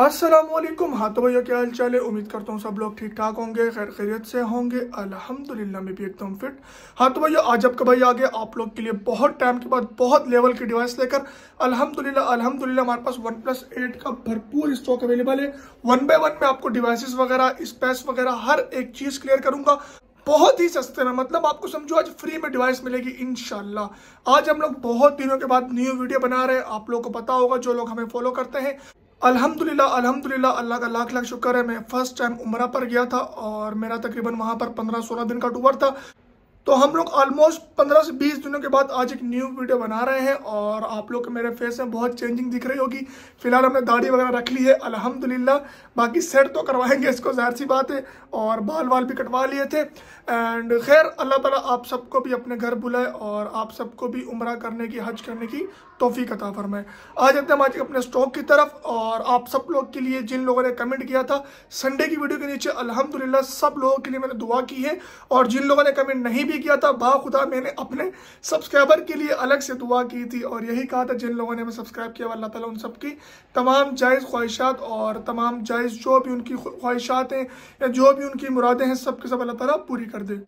असलम हाँ तो भैया क्या हाल चाल है उम्मीद करता हूँ सब लोग ठीक ठाक होंगे खैर खैरियत से होंगे अल्हम्दुलिल्लाह मैं भी एकदम फिट हाँ तो भैया आज आपका भाई आ गया आप लोग के लिए बहुत टाइम के बाद बहुत लेवल की डिवाइस लेकर अल्हम्दुलिल्लाह अल्हम्दुलिल्लाह हमारे पास वन प्लस एट का भरपूर स्टॉक अवेलेबल है वन बाय वन में आपको डिवाइसिस वगैरह स्पेस वगैरह हर एक चीज़ क्लियर करूंगा बहुत ही सस्ते में मतलब आपको समझो आज फ्री में डिवाइस मिलेगी इनशाला आज हम लोग बहुत दिनों के बाद न्यू वीडियो बना रहे हैं आप लोगों को पता होगा जो लोग हमें फॉलो करते हैं अल्हम्दुलिल्लाह अल्हम्दुलिल्लाह अल्लाह का लाख लाख शुक्र है मैं फ़र्स्ट टाइम उमरा पर गया था और मेरा तकरीबन वहाँ पर पंद्रह सोलह दिन का टूर था तो हम लोग ऑलमोस्ट पंद्रह से बीस दिनों के बाद आज एक न्यू वीडियो बना रहे हैं और आप लोग के मेरे फेस में बहुत चेंजिंग दिख रही होगी फिलहाल हमने दाढ़ी वगैरह रख ली है अल्हम्दुलिल्लाह बाकी सेट तो करवाएंगे इसको जाहिर सी बात है और बाल वाल भी कटवा लिए थे एंड खैर अल्लाह ताला आप सबको भी अपने घर बुलाए और आप सबको भी उम्र करने की हज करने की तोफ़ी में फरमाए आज अपने हमारे अपने स्टॉक की तरफ और आप सब लोग के लिए जिन लोगों ने कमेंट किया था संडे की वीडियो के नीचे अल्हम्दुलिल्लाह सब लोगों के लिए मैंने दुआ की है और जिन लोगों ने कमेंट नहीं भी किया था बाखुदा मैंने अपने सब्सक्राइबर के लिए अलग से दुआ की थी और यही कहा था जिन लोगों ने सब्सक्राइब किया अल्लाह तला उन सब की तमाम जायज़ ख्वाहिशात और तमाम जायज़ जो भी उनकी ख्वाहिशात हैं या जो भी उनकी मुरादें हैं सब के सब अल्लाह तला पूरी कर दे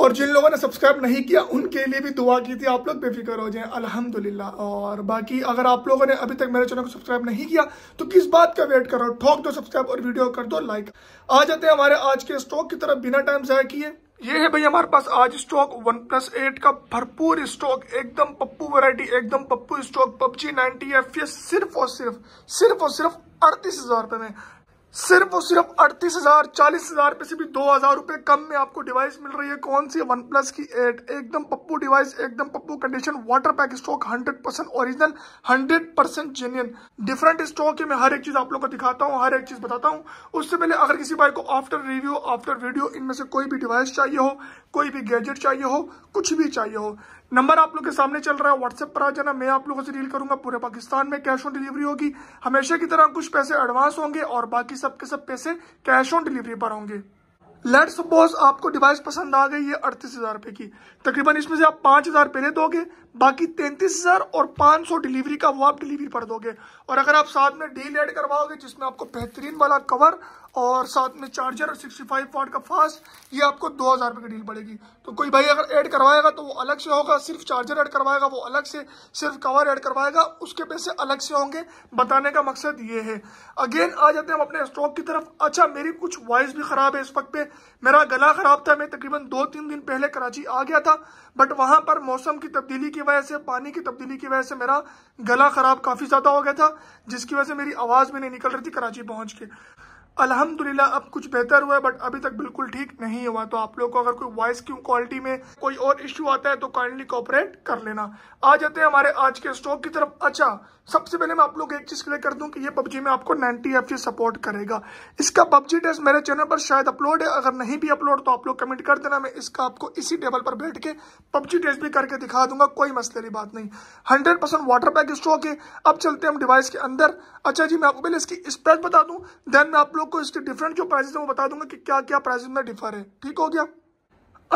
और जिन लोगों ने सब्सक्राइब नहीं किया उनके लिए भी दुआ की थी आप लोग बेफिक्र हो जाएं अल्हम्दुलिल्लाह और बाकी अगर आप लोगों ने अभी तक मेरे चैनल को सब्सक्राइब नहीं किया तो किस बात का वेट करो ठोक दो सब्सक्राइब और वीडियो कर दो लाइक आ जाते हैं हमारे आज के स्टॉक की तरफ बिना टाइम जया किए ये है भाई हमारे पास आज स्टॉक वन प्लस एट का भरपूर स्टॉक एकदम पप्पू वैरायटी एकदम पप्पू स्टॉक पबजी नाइनटी एफ सिर्फ और सिर्फ सिर्फ और सिर्फ अड़तीस हजार रुपए में सिर्फ और सिर्फ अड़तीस हजार चालीस हजार पे से भी दो हजार रुपए कम में आपको डिवाइस मिल रही है कौन सी वन प्लस की एट एकदम पप्पू डिवाइस एकदम पप्पू condition water pack stock hundred percent original hundred percent genuine different stock है मैं हर एक चीज आप लोग को दिखाता हूँ हर एक चीज बताता हूँ उससे पहले अगर किसी भाई को आफ्टर रिव्यू आफ्टर वीडियो इनमें से कोई भी डिवाइस चाहिए हो कोई भी गैजेट चाहिए हो कुछ भी चाहिए हो नंबर आप लोग के सामने चल रहा है व्हाट्सएप पर आ जाना मैं आप लोगों से डील करूंगा पूरे पाकिस्तान में कैश ऑन डिलीवरी होगी हमेशा की तरह कुछ पैसे एडवांस होंगे और बाकी सबके सब पैसे कैश ऑन डिलीवरी पर होंगे लेट सपोज आपको डिवाइस पसंद आ गई है अड़तीस हजार रुपए की तकरीबन इसमें से आप पांच हजार पहले दोगे बाकी तैंतीस हजार और पांच सौ डिलीवरी का वो आप डिलीवरी पर दोगे और अगर आप साथ में डील एड करवाओगे जिसमें आपको बेहतरीन वाला कवर और साथ में चार्जर 65 वाट का फास्ट ये आपको दो हज़ार रुपये की डील पड़ेगी तो कोई भाई अगर ऐड करवाएगा तो वो अलग से होगा सिर्फ चार्जर ऐड करवाएगा वो अलग से सिर्फ कवर ऐड करवाएगा उसके पैसे अलग से होंगे बताने का मकसद ये है अगेन आ जाते हैं हम अपने स्टॉक की तरफ अच्छा मेरी कुछ वॉइस भी ख़राब है इस वक्त पे मेरा गला ख़राब था मैं तकरीबन दो तीन दिन पहले कराची आ गया था बट वहाँ पर मौसम की तब्दीली की वजह से पानी की तब्दीली की वजह से मेरा गला ख़राब काफ़ी ज़्यादा हो गया था जिसकी वजह से मेरी आवाज़ भी नहीं निकल रही थी कराची पहुँच के अल्हम्दुलिल्लाह अब कुछ बेहतर हुआ है बट अभी तक बिल्कुल ठीक नहीं हुआ तो आप लोग को अगर कोई वॉइस की क्वालिटी में कोई और इश्यू आता है तो काइंडली कॉपरेट कर लेना आ जाते हैं हमारे आज के स्टॉक की तरफ अच्छा सबसे पहले मैं आप लोग एक चीज क्लियर कर दूं कि ये पबजी में आपको 90 एफ सपोर्ट करेगा इसका पबजी टेस्ट मेरे चैनल पर शायद अपलोड है अगर नहीं भी अपलोड तो आप लोग कमेंट कर देना मैं इसका आपको इसी टेबल पर बैठ के पबजी टेस्ट भी करके दिखा दूंगा कोई मसले की बात नहीं hundred percent water pack stock है अब चलते हम डिवाइस के अंदर अच्छा जी मैं आपको पहले इसकी स्प्रेड बता दूँ देन मैं आप लोग को इसके डिफरेंट जो प्राइजेज है वो बता दूंगा कि क्या क्या प्राइजेज में डिफर है ठीक हो गया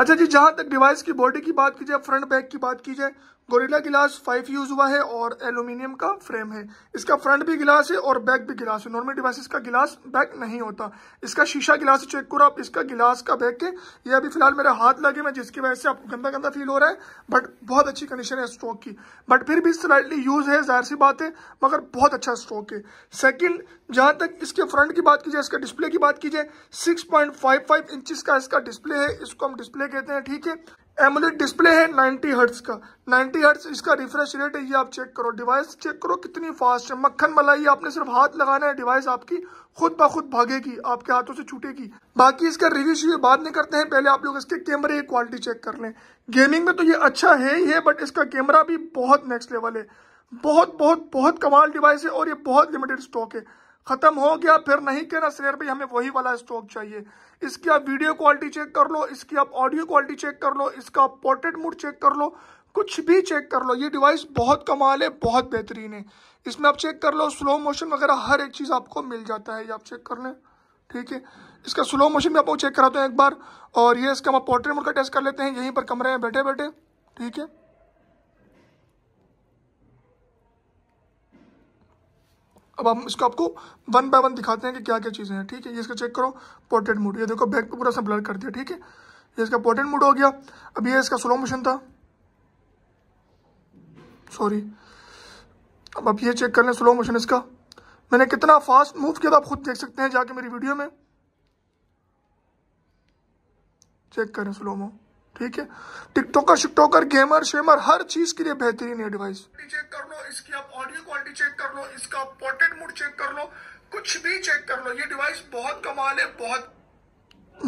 अच्छा जी जहाँ तक डिवाइस की बॉडी की बात की जाए फ्रंट बैक की बात की जाए गोरिल्ला गिलास फाइव यूज हुआ है और एल्यूमिनियम का फ्रेम है इसका फ्रंट भी गिलास है और बैक भी गिलास है नॉर्मल डिवाइसेस का गिलास बैक नहीं होता इसका शीशा गिलास चेक करो आप इसका गिलास का बैक है यह अभी फिलहाल मेरे हाथ लगे हुए जिसकी वजह से आपको गंदा गंदा फील हो रहा है बट बहुत अच्छी कंडीशन है स्ट्रोक की बट फिर भी स्लाइटली यूज है जाहिर सी बात है मगर बहुत अच्छा स्ट्रोक है सेकेंड जहाँ तक इसके फ्रंट की बात की जाए इसके डिस्प्ले की बात की जाए सिक्स पॉइंट का इसका डिस्प्ले है इसको हम डिस्प्ले कहते हैं ठीक है एमुलेट डिस्प्ले है 90 हर्ट्स का 90 हर्ट्स इसका रिफ्रेश रेट है ये आप चेक करो डिवाइस चेक करो कितनी फास्ट है मक्खन मलाई आपने सिर्फ हाथ लगाना है डिवाइस आपकी खुद ब खुद भागेगी आपके हाथों से छूटेगी बाकी इसका रिव्यू शिव्यू बाद में करते हैं पहले आप लोग इसके कैमरे की क्वालिटी चेक कर लें गेमिंग में तो ये अच्छा है ही है बट इसका कैमरा भी बहुत नेक्स्ट लेवल है बहुत बहुत बहुत कमाल डिवाइस है और ये बहुत लिमिटेड स्टॉक है खत्म हो गया फिर नहीं कहना सर भाई हमें वही वाला स्टॉक चाहिए इसकी आप वीडियो क्वालिटी चेक कर लो इसकी आप ऑडियो क्वालिटी चेक कर लो इसका पोर्ट्रेट मूड चेक कर लो कुछ भी चेक कर लो ये डिवाइस बहुत कमाल है बहुत बेहतरीन है इसमें आप चेक कर लो स्लो मोशन वगैरह हर एक चीज़ आपको मिल जाता है ये आप चेक कर लें ठीक है इसका स्लो मोशन भी आपको चेक कराते हैं एक बार और ये इसका हम पोर्ट्रेट मोड का टेस्ट कर लेते हैं यहीं पर कमरे में बैठे बैठे ठीक है अब हम इसको आपको वन बाय वन दिखाते हैं कि क्या क्या चीज़ें हैं ठीक है ये इसका चेक करो पोर्ट्रेट मूड ये देखो बैक पे पूरा सा ब्लर कर दिया ठीक है ये इसका पोर्ट्रेट मूड हो गया अब ये इसका स्लो मोशन था सॉरी अब आप ये चेक कर लें स्लो मोशन इसका मैंने कितना फास्ट मूव किया था आप खुद देख सकते हैं जाके मेरी वीडियो में चेक करें स्लो मो ठीक है टिकटॉकर शिकटॉकर गेमर शेमर हर चीज के लिए बेहतरीन है डिवाइस चेक कर लो इसकी आप ऑडियो क्वालिटी चेक कर लो इसका पोर्ट्रेट मूड चेक कर लो कुछ भी चेक कर लो ये डिवाइस बहुत कमाल है बहुत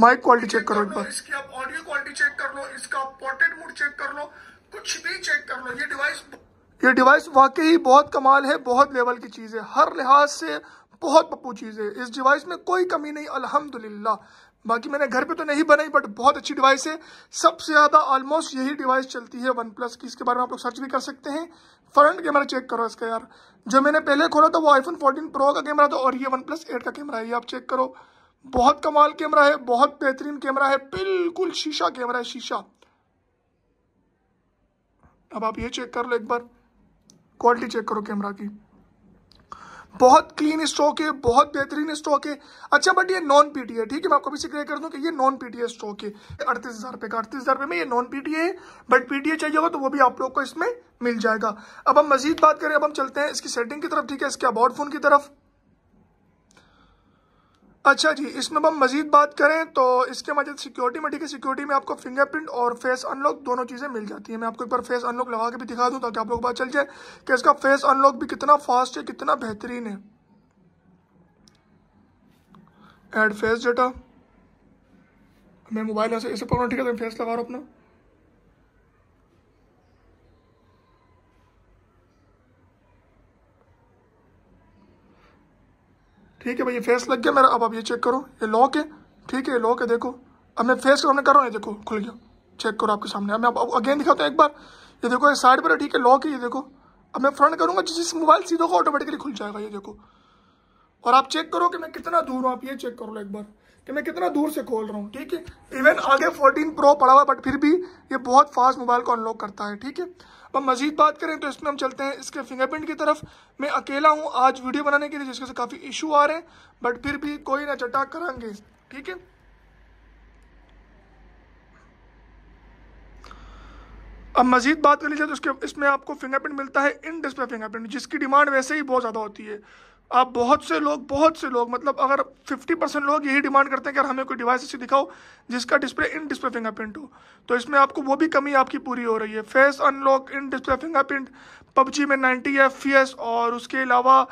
माइक क्वालिटी चेक करो एक बार इसकी आप ऑडियो क्वालिटी चेक कर लो इसका पोर्ट्रेट मूड चेक कर लो कुछ भी चेक कर लो ये डिवाइस ये डिवाइस वाकई बहुत कमाल है बहुत लेवल की चीज़ है हर लिहाज से बहुत पप्पू चीज़ है इस डिवाइस में कोई कमी नहीं अल्हम्दुलिल्लाह बाकी मैंने घर पे तो नहीं बनाई बट बहुत अच्छी डिवाइस है सबसे ज़्यादा ऑलमोस्ट यही डिवाइस चलती है वन प्लस की इसके बारे में आप लोग सर्च भी कर सकते हैं फ्रंट कैमरा चेक करो इसका यार जो मैंने पहले खोला था वो आईफोन 14 प्रो का कैमरा था और ये वन प्लस एट का कैमरा है ये आप चेक करो बहुत कमाल कैमरा है बहुत बेहतरीन कैमरा है बिल्कुल शीशा कैमरा है शीशा अब आप ये चेक कर लो एक बार क्वालिटी चेक करो कैमरा की बहुत क्लीन स्ट्रोक है बहुत बेहतरीन स्टॉक है अच्छा बट ये नॉन पीटी है ठीक है मैं आपको भी क्लियर कर दूं कि ये नॉन पीटीए स्टॉक है अड़तीस हज़ार रुपये का अड़तीस हज़ार रुपये में ये नॉन पीटीए है बट पीटीए चाहिए होगा तो वो भी आप लोग को इसमें मिल जाएगा अब हम मजीद बात करें अब हम चलते हैं इसकी सेटिंग की तरफ ठीक है इसके अबाउट फोन की तरफ अच्छा जी इसमें हम मजीद बात करें तो इसके मजदूर सिक्योरिटी में ठीक है सिक्योरिटी में आपको फिंगरप्रिंट और फेस अनलॉक दोनों चीज़ें मिल जाती हैं मैं आपको एक बार फेस अनलॉक लगा के भी दिखा दूँ ताकि आप लोग बात चल जाए कि इसका फेस अनलॉक भी कितना फास्ट है कितना बेहतरीन है एड फेस डेटा मैं मोबाइल ऐसे इसे पकड़ा ठीक है तो फेस लगा रहा हूँ अपना ठीक है भाई फेस लग गया मेरा अब आप ये चेक करो ये लॉक है ठीक है ये लॉक है देखो अब मैं फेस हमने कर ये देखो खुल गया चेक करो आपके सामने अब मैं अब अगेन दिखाता हूँ एक बार ये देखो ये साइड पर ठीक है लॉक है ये देखो अब मैं फ्रंट करूँगा जिस मोबाइल सीधा होगा ऑटोमेटिकली खुल जाएगा ये देखो और आप चेक करो कि मैं कितना दूर हूँ आप ये चेक करो एक बार कि मैं कितना दूर से खोल रहा हूँ ठीक है इवन आगे 14 प्रो पड़ा हुआ बट फिर भी ये बहुत फास्ट मोबाइल को अनलॉक करता है ठीक है पर मजीद बात करें तो इसमें हम चलते हैं इसके फिंगरप्रिंट की तरफ मैं अकेला हूँ आज वीडियो बनाने के लिए जिसके से काफ़ी इशू आ रहे हैं बट फिर भी कोई ना चटा करांगे ठीक है अब मजीद बात कर लीजिए तो उसके इसमें आपको फिंगरप्रिंट मिलता है इन डिस्प्ले फिंगरप्रिंट जिसकी डिमांड वैसे ही बहुत ज़्यादा होती है आप बहुत से लोग बहुत से लोग मतलब अगर 50 परसेंट लोग यही डिमांड करते हैं कि हमें कोई डिवाइस ऐसी दिखाओ जिसका डिस्प्ले इन डिस्प्ले फिंगरप्रिंट हो तो इसमें आपको वो भी कमी आपकी पूरी हो रही है face unlock in display fingerprint PUBG में 90 एफ और उसके अलावा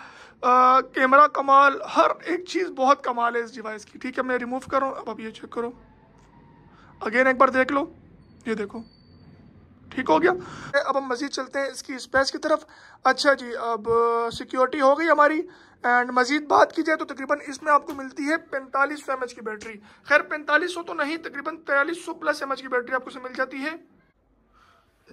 कैमरा कमाल हर एक चीज़ बहुत कमाल है इस डिवाइस की ठीक है मैं रिमूव करूँ अब अब ये चेक करो अगेन एक बार देख लो ये देखो ठीक हो गया अब हम मज़ीद चलते हैं इसकी स्पेस की तरफ अच्छा जी अब सिक्योरिटी हो गई हमारी एंड मज़ीद बात की जाए तो तकरीबन इसमें आपको मिलती है पैंतालीस सौ एम की बैटरी खैर पैंतालीस सौ तो नहीं तकरीबन तैयलीस सौ प्लस एम की बैटरी आपको मिल जाती है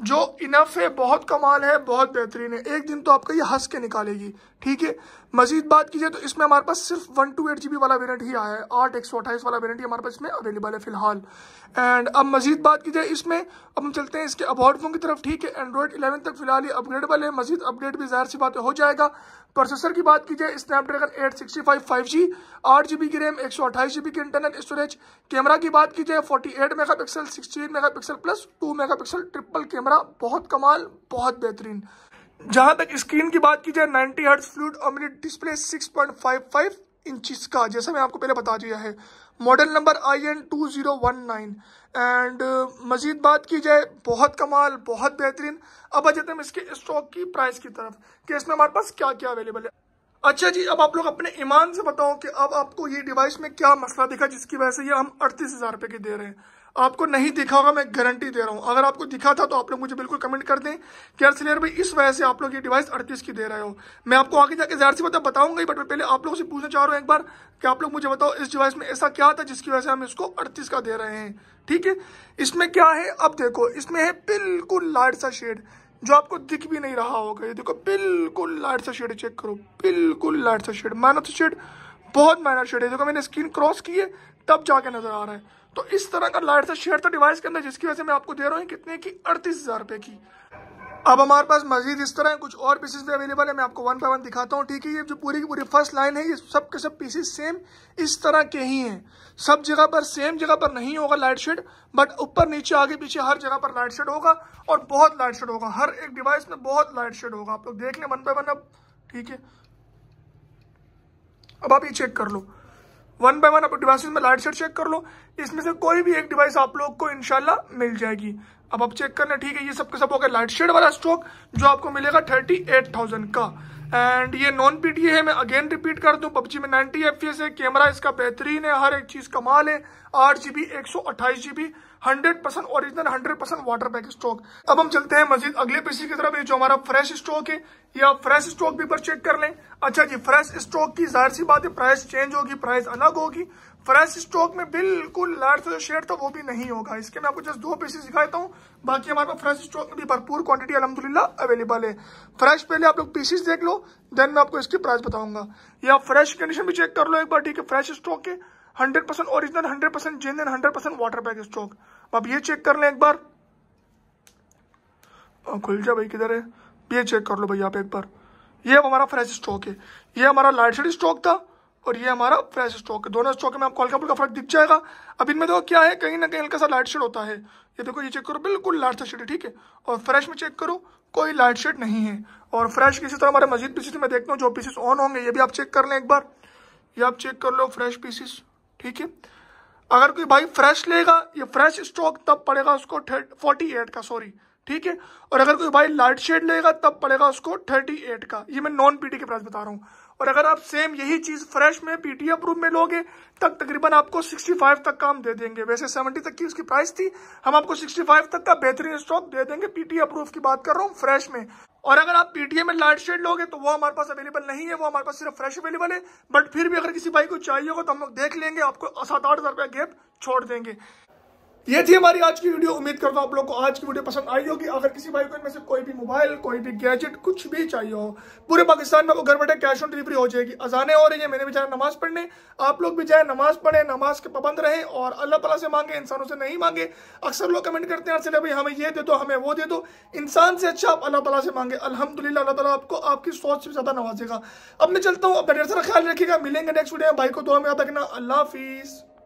जो इनफ है बहुत कमाल है बहुत बेहतरीन है एक दिन तो आपका ये हंस के निकालेगी ठीक है मजीद बात की जाए तो इसमें हमारे पास सिर्फ one two eight G B वाला वेरियंट ही आया है आठ एक सौ अट्ठाईस वाला वेरियंट ही हमारे पास इसमें अवेलेबल है फिलहाल एंड अब मजीद बात की जाए इसमें अब हम चलते हैं इसके अबॉर्ड फोन की तरफ ठीक है एंड्रॉयड इलेवन तक फिलहाल ये अपग्रेडेबल है मजीद अपडेट भी जाहिर सी बात हो जाएगा प्रोसेसर की बात की जाए Snapdragon eight sixty five five G आठ जी बी की रैम एक सौ अट्ठाईस जी बी की इंटरनल स्टोरेज कैमरा की बात की जाए forty eight megapixel sixty eight megapixel plus two megapixel triple camera बहुत कमाल बहुत बेहतरीन जहां तक स्क्रीन की बात की जाए ninety hertz fluid AMOLED display 6.55 inches का जैसा मैं आपको पहले बता दिया है model number I N two zero one nine and uh, मज़ीद बात की जाए बहुत कमाल बहुत बेहतरीन अब आ जाते हैं इसके स्टॉक की प्राइस की तरफ कि इसमें हमारे पास क्या क्या अवेलेबल है अच्छा जी अब आप लोग अपने ईमान से बताओ कि अब आपको ये डिवाइस में क्या मसला दिखा जिसकी वजह से ये हम अड़तीस हज़ार रुपये की दे रहे हैं आपको नहीं दिखा होगा मैं गारंटी दे रहा हूं अगर आपको दिखा था तो आप लोग मुझे बिल्कुल कमेंट कर दें कि यार सिलेर भाई इस वजह से आप लोग ये डिवाइस अड़तीस की दे रहे हो मैं आपको आगे जाके जहर सी बता बताऊंगा बट मैं पहले आप लोगों से पूछना चाह रहा हूं एक बार कि आप लोग मुझे बताओ इस डिवाइस में ऐसा क्या था जिसकी वजह से हम इसको अड़तीस का दे रहे हैं ठीक है इसमें क्या है अब देखो इसमें है बिल्कुल लाइट सा शेड जो आपको दिख भी नहीं रहा होगा ये देखो बिल्कुल लाइट सा शेड चेक करो बिल्कुल लाइट सा शेड माइनस शेड बहुत माइनर शेड है देखो मैंने स्क्रीन क्रॉस की है तब जाके नजर आ रहा है तो इस तरह का लाइट सा शेयर था तो डिवाइस के अंदर जिसकी वजह से मैं आपको दे रहा हूँ कितने की अड़तीस हजार की अब हमारे पास मजीद इस तरह कुछ और पीसेस भी अवेलेबल है मैं आपको वन बाई वन दिखाता हूँ ठीक है ये जो पूरी की पूरी फर्स्ट लाइन है ये सब के सब पीसेस सेम इस तरह के ही हैं सब जगह पर सेम जगह पर नहीं होगा लाइट शेड बट ऊपर नीचे आगे पीछे हर जगह पर लाइट शेड होगा और बहुत लाइट शेड होगा हर एक डिवाइस में बहुत लाइट शेड होगा आप लोग देख लें वन बाई वन अब ठीक है अब आप ये चेक कर लो वन बाय वन आप डिवाइसेस में लाइट सेट चेक कर लो इसमें से कोई भी एक डिवाइस आप लोग को इनशाला मिल जाएगी अब आप चेक करना ठीक है ये सब के सब हो गया लाइट शेड वाला स्ट्रोक जो आपको मिलेगा थर्टी एट थाउजेंड का एंड ये नॉन पीटी है मैं अगेन रिपीट कर दूं पबजी में 90 एफ है कैमरा इसका बेहतरीन है हर एक चीज कमाल है आठ जीबी एक सौ अट्ठाईस GB hundred percent original hundred percent water pack stock अब हम चलते हैं मजीद अगले पीसी की तरफ ये जो हमारा फ्रेश स्टॉक है ये आप फ्रेश स्टॉक भी पर चेक कर लें अच्छा जी फ्रेश स्टॉक की जाहिर सी बात है प्राइस चेंज होगी प्राइस अलग होगी फ्रेश स्टॉक में बिल्कुल लार्ज जो शेयर था तो वो भी नहीं होगा इसके मैं आपको जस्ट दो पीसेस दिखाता हूँ बाकी हमारे पास फ्रेश स्टॉक में भी भरपूर क्वांटिटी अलहमदुल्ला अवेलेबल है फ्रेश पहले आप लोग पीसेस देख लो देन मैं आपको इसकी प्राइस बताऊंगा या फ्रेश कंडीशन भी चेक कर लो एक बार ठीक है फ्रेश स्टॉक के hundred percent original hundred percent genuine hundred percent water pack stock आप ये चेक कर लें एक बार खुल जा भाई किधर है ये चेक कर लो भाई आप एक बार ये हमारा फ्रेश स्टॉक है ये हमारा लाइट शेड स्टॉक था और ये हमारा फ्रेश स्टॉक है दोनों स्टॉक में आपको हल्का फुल्का फर्क दिख जाएगा अब इनमें देखो क्या है कहीं ना कहीं हल्का सा लाइट शेड होता है ये देखो ये चेक करो बिल्कुल लाइट सा शेड है ठीक है और फ्रेश में चेक करो कोई लाइट शेड नहीं है और फ्रेश किसी तरह हमारे मजीद पीसीस में देखता हूँ जो पीसीस ऑन होंगे ये भी आप चेक कर लें एक बार ये आप चेक कर लो फ्रेश पीसीस ठीक है अगर कोई भाई फ्रेश लेगा ये फ्रेश स्टॉक तब पड़ेगा उसको फोर्टी एट का सॉरी ठीक है और अगर कोई भाई लाइट शेड लेगा तब पड़ेगा उसको थर्टी एट का ये मैं नॉन पीटी के प्राइस बता रहा हूँ और अगर आप सेम यही चीज फ्रेश में पीटीएफ अप्रूव में लोगे तक तकरीबन आपको 65 तक काम दे देंगे वैसे 70 तक की उसकी प्राइस थी हम आपको 65 तक का बेहतरीन स्टॉक दे देंगे पीटी अप्रूव की बात कर रहा हूँ फ्रेश में और अगर आप पीटीए में लाइट शेड लोगे तो वो हमारे पास अवेलेबल नहीं है वो हमारे पास सिर्फ फ्रेश अवेलेबल है बट फिर भी अगर किसी भाई को चाहिए होगा तो हम लोग देख लेंगे आपको सात आठ हजार रुपया गैप छोड़ देंगे ये थी हमारी आज की वीडियो उम्मीद करता हूँ आप लोग को आज की वीडियो पसंद आई होगी अगर किसी भाई को इनमें से कोई भी मोबाइल कोई भी गैजेट कुछ भी चाहिए हो पूरे पाकिस्तान में वो घर बैठे कैश ऑन डिलीवरी हो जाएगी अजाने हो रही है मैंने भी जाना नमाज पढ़ने आप लोग भी जाए नमाज पढ़े नमाज के पाबंद रहे और अल्लाह तला से मांगे इंसानों से नहीं मांगे अक्सर लोग कमेंट करते हैं सिले भाई हमें ये दे दो हमें वो दे दो इंसान से अच्छा आप अल्लाह तला से मांगे अलहमदिल्ला अल्लाह तला आपको आपकी सोच से ज़्यादा नवाजेगा अब मैं चलता हूँ अपने ख्याल रखिएगा मिलेंगे नेक्स्ट वीडियो में भाई को दो हमें याद रखना अल्लाह हाफिज़